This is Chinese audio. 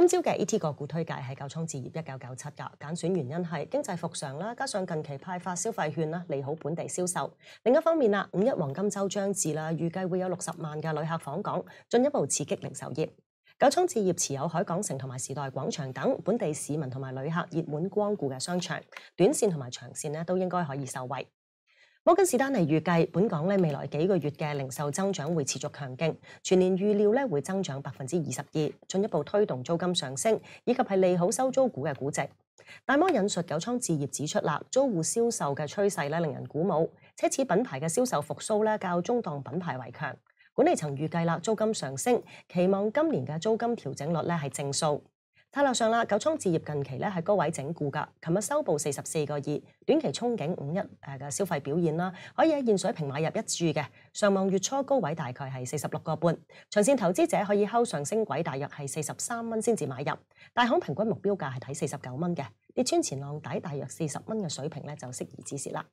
今朝嘅 et 个股推介係九仓置业一九九七㗎，拣选原因係经济复常啦，加上近期派发消费券啦，利好本地销售。另一方面啦，五一黄金周将至啦，预计会有六十万嘅旅客访港，进一步刺激零售业。九仓置业持有海港城同埋时代广场等本地市民同埋旅客热门光顾嘅商场，短线同埋长线咧都应该可以受惠。摩根士丹尼預計，本港咧未來幾個月嘅零售增長會持續強勁，全年預料咧會增長百分之二十二，進一步推動租金上升，以及係利好收租股嘅估值。大摩引述九倉置業指出啦，租户銷售嘅趨勢咧令人鼓舞，奢侈品牌嘅銷售復甦咧較中檔品牌為強。管理層預計啦，租金上升，期望今年嘅租金調整率咧係正數。睇落上啦，九仓置業近期咧高位整固㗎，琴日收報四十四个二，短期憧憬五一誒嘅消費表現啦，可以喺現水平買入一注嘅，上望月初高位大概係四十六個半，長線投資者可以睺上升軌，大約係四十三蚊先至買入，大行平均目標價係睇四十九蚊嘅，跌穿前浪底大約四十蚊嘅水平咧就適宜止蝕啦。